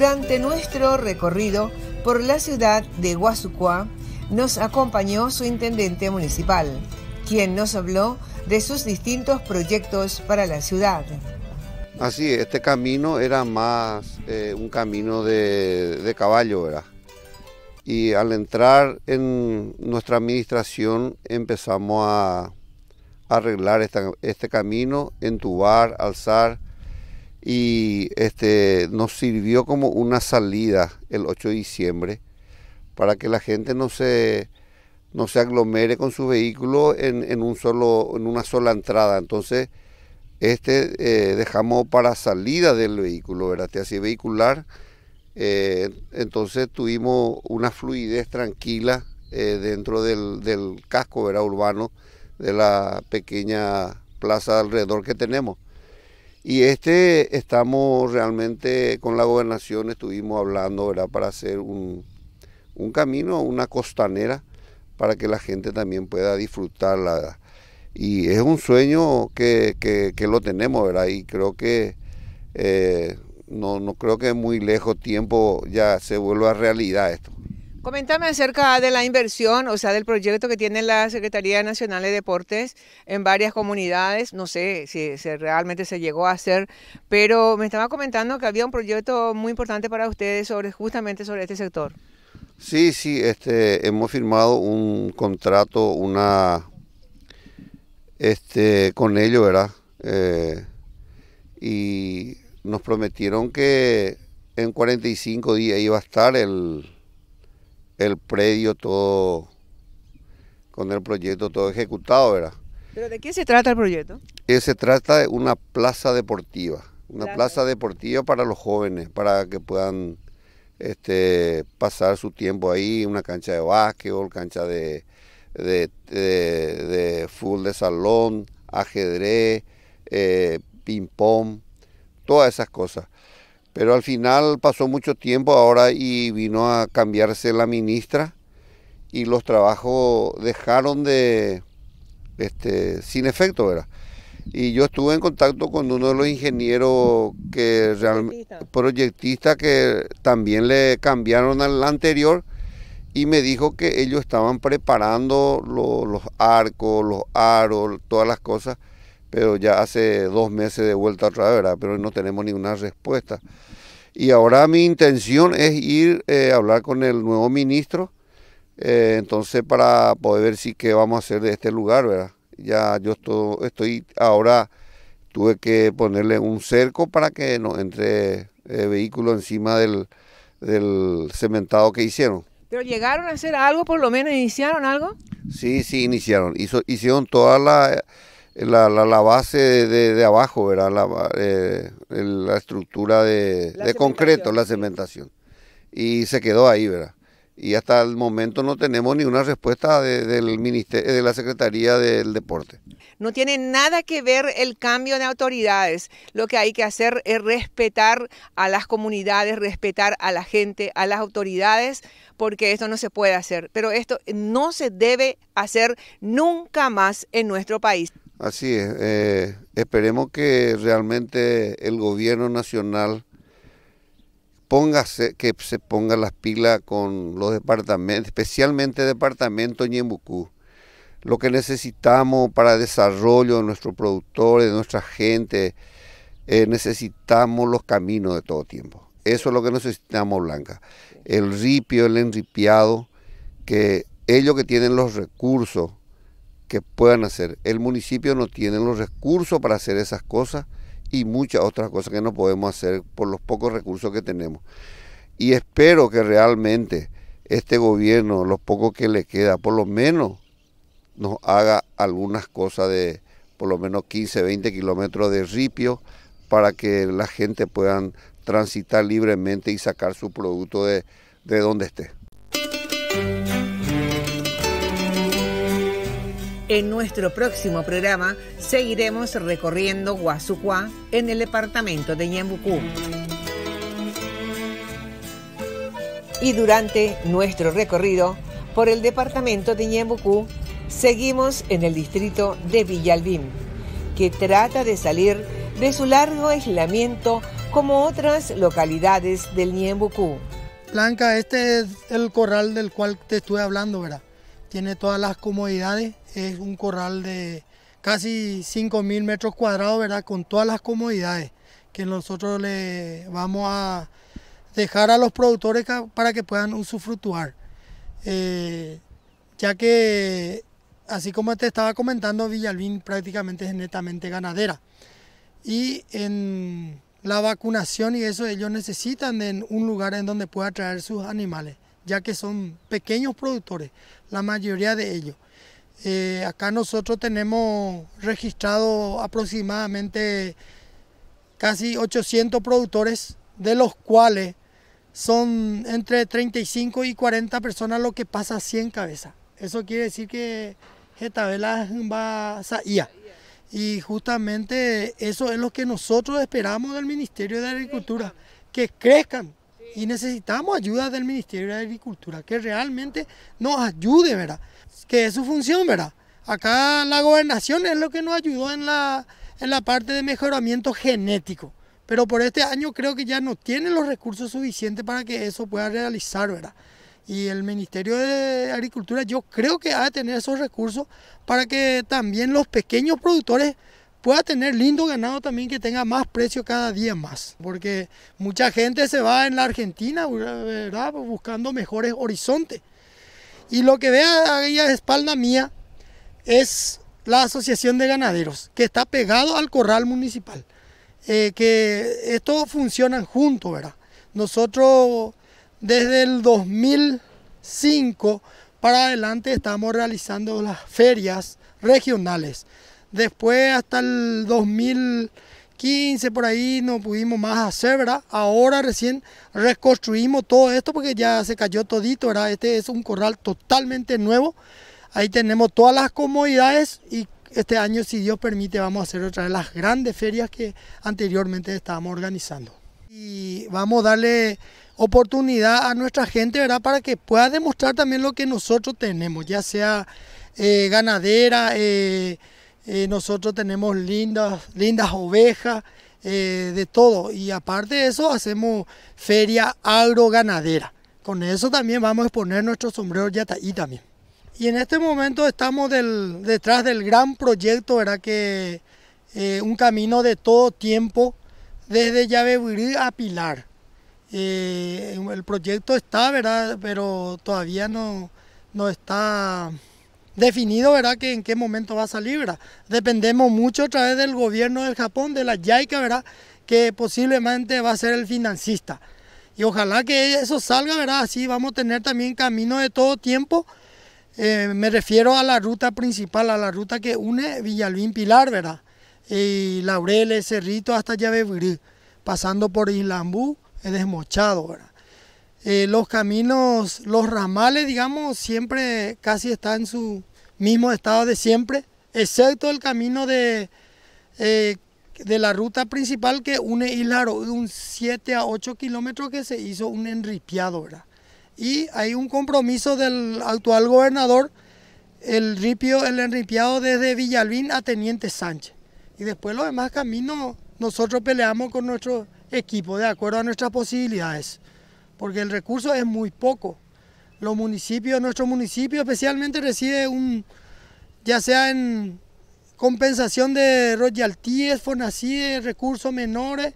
Durante nuestro recorrido por la ciudad de Guazucuá, nos acompañó su intendente municipal, quien nos habló de sus distintos proyectos para la ciudad. Así, este camino era más eh, un camino de, caballo, ¿verdad? Y al entrar en nuestra administración empezamos a arreglar este camino, entubar, alzar, y este, nos sirvió como una salida el 8 de diciembre para que la gente no se, no se aglomere con su vehículo en, un solo, en una sola entrada. Entonces, este eh, dejamos para salida del vehículo, ¿verdad? así vehicular. Eh, entonces tuvimos una fluidez tranquila eh, dentro del, casco urbano de la pequeña plaza alrededor que tenemos. Y este estamos realmente con la gobernación, estuvimos hablando, ¿verdad? Para hacer un, camino, una costanera, para que la gente también pueda disfrutarla. Y es un sueño que, lo tenemos, ¿verdad? Y creo que eh, no, creo que muy lejos tiempo ya se vuelva realidad esto. Coméntame acerca de la inversión, o sea, del proyecto que tiene la Secretaría Nacional de Deportes en varias comunidades. No sé si, realmente se llegó a hacer, pero me estaba comentando que había un proyecto muy importante para ustedes justamente sobre este sector. Sí, sí, este, hemos firmado un contrato, una, este, con ellos, ¿verdad? Eh, y nos prometieron que en 45 días iba a estar el el predio todo, con el proyecto todo ejecutado, ¿verdad? ¿Pero de qué se trata el proyecto? Eh, se trata de una plaza deportiva, una plaza deportiva para los jóvenes, para que puedan este, pasar su tiempo ahí, una cancha de básquetbol, cancha de, de, de, de fútbol de salón, ajedrez, eh, ping-pong, todas esas cosas. Pero al final pasó mucho tiempo ahora y vino a cambiarse la ministra y los trabajos dejaron de, este, sin efecto, ¿verdad? Y yo estuve en contacto con uno de los ingenieros que proyectista que también le cambiaron al anterior y me dijo que ellos estaban preparando los arcos, los aros, todas las cosas pero ya hace dos meses de vuelta atrás, ¿verdad? Pero no tenemos ninguna respuesta. Y ahora mi intención es ir eh, a hablar con el nuevo ministro, eh, entonces para poder ver si qué vamos a hacer de este lugar, ¿verdad? Ya yo estoy, ahora, tuve que ponerle un cerco para que no entre eh, vehículo encima del, cementado que hicieron. ¿Pero llegaron a hacer algo, por lo menos iniciaron algo? Sí, sí, iniciaron. Hizo, hicieron toda la la, base de, abajo, ¿verdad? La, eh, estructura de, concreto, la cementación. Y se quedó ahí, ¿verdad? Y hasta el momento no tenemos ni una respuesta del ministerio, de la Secretaría del Deporte. No tiene nada que ver el cambio de autoridades. Lo que hay que hacer es respetar a las comunidades, respetar a la gente, a las autoridades, porque esto no se puede hacer. Pero esto no se debe hacer nunca más en nuestro país. Así es. Eh, esperemos que realmente el gobierno nacional póngase, que se ponga las pilas con los departamentos, especialmente departamento Ñembucú. Lo que necesitamos para desarrollo de nuestros productores, de nuestra gente, eh, necesitamos los caminos de todo tiempo. Eso es lo que necesitamos, Blanca. El ripio, el enripiado, que ellos que tienen los recursos que puedan hacer. El municipio no tiene los recursos para hacer esas cosas y muchas otras cosas que no podemos hacer por los pocos recursos que tenemos. Y espero que realmente este gobierno, los pocos que le queda, por lo menos nos haga algunas cosas de por lo menos 15, 20 kilómetros de ripio para que la gente pueda transitar libremente y sacar su producto de, de donde esté. En nuestro próximo programa seguiremos recorriendo Guazucuá en el departamento de Ñembucú. Y durante nuestro recorrido por el departamento de Ñembucú, seguimos en el distrito de Villalbín, que trata de salir de su largo aislamiento como otras localidades del Ñembucú. Blanca, este es el corral del cual te estuve hablando, ¿verdad? tiene todas las comodidades, es un corral de casi 5.000 metros cuadrados, ¿verdad? Con todas las comodidades que nosotros le vamos a dejar a los productores para que puedan usufructuar. Eh, ya que, así como te estaba comentando, Villalbín prácticamente es netamente ganadera. Y en la vacunación y eso, ellos necesitan de un lugar en donde pueda traer sus animales ya que son pequeños productores, la mayoría de ellos. Eh, acá nosotros tenemos registrado aproximadamente casi 800 productores, de los cuales son entre 35 y 40 personas lo que pasa 100 cabezas. Eso quiere decir que Getabela va a Saía. Y justamente eso es lo que nosotros esperamos del Ministerio de Agricultura, que crezcan y necesitamos ayuda del Ministerio de Agricultura que realmente nos ayude, ¿verdad? Que es su función, ¿verdad? Acá la gobernación es lo que nos ayudó en la, en la parte de mejoramiento genético, pero por este año creo que ya no tiene los recursos suficientes para que eso pueda realizar, ¿verdad? Y el Ministerio de Agricultura yo creo que ha de tener esos recursos para que también los pequeños productores pueda tener lindo ganado también que tenga más precio cada día más, porque mucha gente se va en la Argentina buscando mejores horizontes. Y lo que vea ahí a espalda mía es la Asociación de Ganaderos, que está pegado al corral municipal, eh, que esto funcionan juntos, ¿verdad? Nosotros desde el 2005 para adelante estamos realizando las ferias regionales. Después hasta el 2015 por ahí no pudimos más hacer, ¿verdad? Ahora recién reconstruimos todo esto porque ya se cayó todito, ¿verdad? Este es un corral totalmente nuevo. Ahí tenemos todas las comodidades y este año, si Dios permite, vamos a hacer otra de las grandes ferias que anteriormente estábamos organizando. Y vamos a darle oportunidad a nuestra gente, ¿verdad? Para que pueda demostrar también lo que nosotros tenemos, ya sea eh, ganadera, eh, eh, nosotros tenemos lindas, lindas ovejas, eh, de todo. Y aparte de eso, hacemos feria agroganadera. Con eso también vamos a exponer nuestro sombrero ahí también. Y en este momento estamos detrás del gran proyecto, ¿verdad? Que eh, un camino de todo tiempo desde Yabeburí a Pilar. el proyecto está, ¿verdad? Pero todavía no, no está definido, ¿verdad?, que en qué momento va a salir, ¿verdad? Dependemos mucho a través del gobierno del Japón, de la JICA, ¿verdad?, que posiblemente va a ser el financista. Y ojalá que eso salga, ¿verdad? Así vamos a tener también camino de todo tiempo. Eh, me refiero a la ruta principal, a la ruta que une Villalbín Pilar, ¿verdad? Y Laureles, Cerrito hasta Yabebirí, pasando por Islambú, Desmochado, ¿verdad? Eh, los caminos, los ramales, digamos, siempre casi están en su mismo estado de siempre, excepto el camino de, eh, la ruta principal que une Hilaro, de un 7 a 8 kilómetros que se hizo un enripiado, ¿verdad? Y hay un compromiso del actual gobernador, el enripiado desde Villalbín a Teniente Sánchez. Y después los demás caminos nosotros peleamos con nuestro equipo de acuerdo a nuestras posibilidades porque el recurso es muy poco. Los municipios, nuestro municipio especialmente recibe un, ya sea en compensación de royalties, fornacides, recursos menores,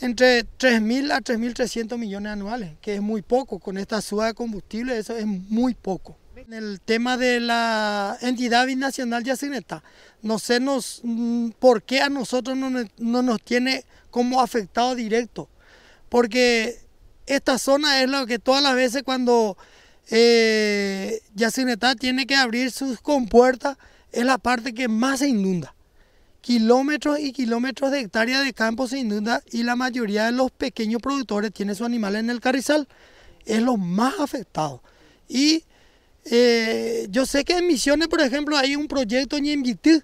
entre 3.000 a 3.300 millones anuales, que es muy poco. Con esta suba de combustible eso es muy poco. En el tema de la entidad binacional Yacineta, no sé nos, mm, por qué a nosotros no, no nos tiene como afectado directo, porque esta zona es lo que todas las veces cuando eh, Yacinetá tiene que abrir sus compuertas, es la parte que más se inunda. Kilómetros y kilómetros de hectáreas de campo se inunda y la mayoría de los pequeños productores tienen sus animales en el carrizal. Es lo más afectado. Y eh, yo sé que en Misiones, por ejemplo, hay un proyecto Ñembitú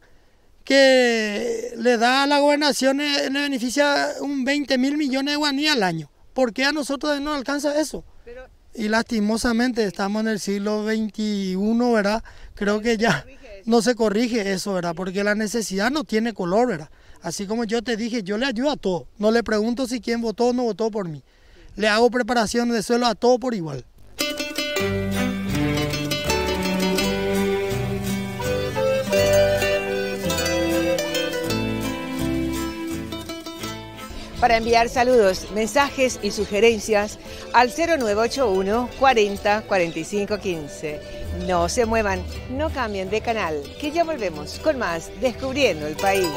que le da a la gobernación, eh, le beneficia un 20 mil millones de guaní al año. ¿Por qué a nosotros no alcanza eso? y lastimosamente estamos en el siglo XXI, ¿verdad? Creo que ya no se corrige eso, ¿verdad? Porque la necesidad no tiene color, ¿verdad? Así como yo te dije, yo le ayudo a todo. No le pregunto si quién votó o no votó por mí. Le hago preparación de suelo a todo por igual. para enviar saludos, mensajes y sugerencias al 0981 40 45 15. No se muevan, no cambien de canal, que ya volvemos con más Descubriendo el País.